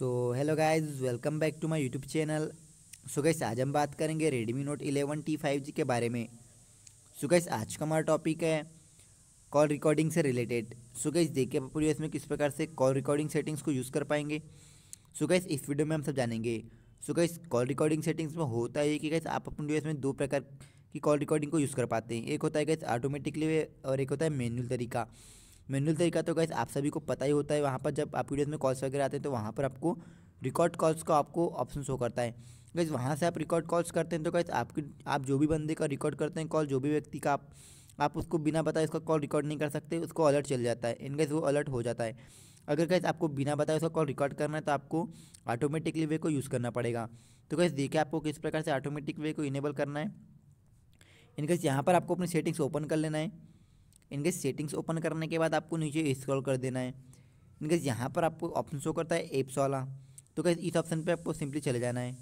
so hello guys welcome back to my YouTube channel so guys आज हम बात करेंगे Redmi Note eleven T five G के बारे में सो गैस आज का हमारा टॉपिक है कॉल रिकॉर्डिंग से रिलेटेड सो so, गैस देखिए पूरी इसमें किस प्रकार से कॉल रिकॉर्डिंग सेटिंग्स को यूज़ कर पाएंगे सो गैस इस वीडियो में हम सब जानेंगे so guys call recording settings में होता है कि गैस आप अपने डी में दो प्रकार की कॉल रिकॉर्डिंग को यूज़ कर पाते हैं एक होता है गैस ऑटोमेटिकली और एक होता है मैनुअल तरीका मैनुअल तरीका तो गाइस आप सभी को पता ही होता है वहाँ पर जब आप वीडियोज़ में कॉल्स वगैरह आते हैं तो वहाँ पर आपको रिकॉर्ड कॉल्स का आपको ऑप्शन शो करता है गाइस वहाँ से आप रिकॉर्ड कॉल्स करते हैं तो गाइस आपकी आप जो भी बंदे का रिकॉर्ड करते हैं कॉल जो भी व्यक्ति का आप आप उसको बिना बताए उसका कॉल रिकॉर्ड नहीं कर सकते उसको अलर्ट चल जाता है इन गाइस वो अलर्ट हो जाता है अगर गाइस आपको बिना बताए उसका कॉल रिकॉर्ड करना है तो आपको ऑटोमेटिकली वे को यूज़ करना पड़ेगा तो गाइस देखिए आपको किस प्रकार से ऑटोमेटिक वे को इनेबल करना है गाइस यहाँ पर आपको अपनी सेटिंग्स ओपन कर लेना है इनके सेटिंग्स ओपन करने के बाद आपको नीचे स्क्रॉल कर देना है इनके यहाँ पर आपको ऑप्शन शो करता है एप्स वाला तो क्या इस ऑप्शन पे आपको सिंपली चले जाना है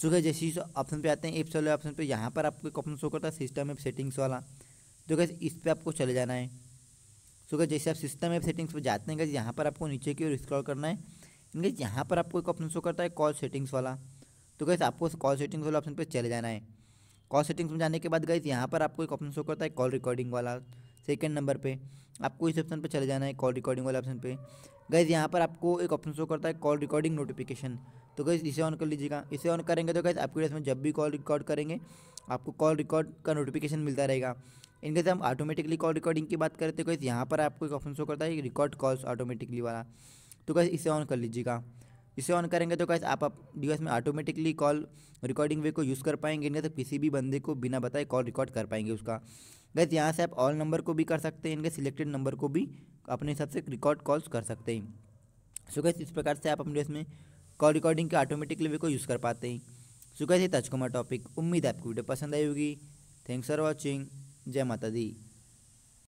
सो क्या जैसे इस ऑप्शन पे आते हैं एप्स वाले ऑप्शन पे यहाँ पर आपको एक ऑप्शन शो करता है सिस्टम ऐप सेटिंग्स वाला तो क्या इस पर आपको चले जाना है सो क्या जैसे आप सिस्टम ऐप सेटिंग्स पर जाते हैं यहाँ पर आपको नीचे की ओर स्क्रॉल करना है इनके यहाँ पर आपको एक ऑप्शन शो करता है कॉल सेटिंग्स वाला तो कैसे आपको कॉल सेटिंग्स वाले ऑप्शन पर चले जाना है कॉल सेटिंग्स में जाने के बाद गाइज यहाँ पर आपको एक ऑप्शन शो करता है कॉल रिकॉर्डिंग वाला सेकेंड नंबर पे आपको इस ऑप्शन पे चले जाना है कॉल रिकॉर्डिंग वाले ऑप्शन पे गैस यहाँ पर आपको एक ऑप्शन शो करता है कॉल रिकॉर्डिंग नोटिफिकेशन तो गैस इसे ऑन कर लीजिएगा इसे ऑन करेंगे तो गैस आपके डेस्क में जब भी कॉल रिकॉर्ड करेंगे आपको कॉल रिकॉर्ड का नोटिफिकेशन मिलता रहेगा इनके हम ऑटोमेटिकली कॉल रिकॉर्डिंग की बात करें तो गैस यहाँ पर आपको एक ऑप्शन शो करता है रिकॉर्ड कॉल्स ऑटोमेटिकली वाला तो गैस इसे ऑन कर लीजिएगा इसे ऑन करेंगे तो कैसे आप डिवाइस में ऑटोमेटिकली कॉल रिकॉर्डिंग वे को यूज़ कर पाएंगे इनके तो किसी भी बंदे को बिना बताए कॉल रिकॉर्ड कर पाएंगे उसका गैस यहाँ से आप ऑल नंबर को भी कर सकते हैं इनके सिलेक्टेड नंबर को भी अपने हिसाब से रिकॉर्ड कॉल्स कर सकते हैं सो गैस इस प्रकार से आप अपने इसमें कॉल रिकॉर्डिंग के ऑटोमेटिकली वे को यूज़ कर पाते हैं सो गैस ये टच टॉपिक उम्मीद आपको वीडियो पसंद आई होगी थैंक्स फॉर वॉचिंग जय माता दी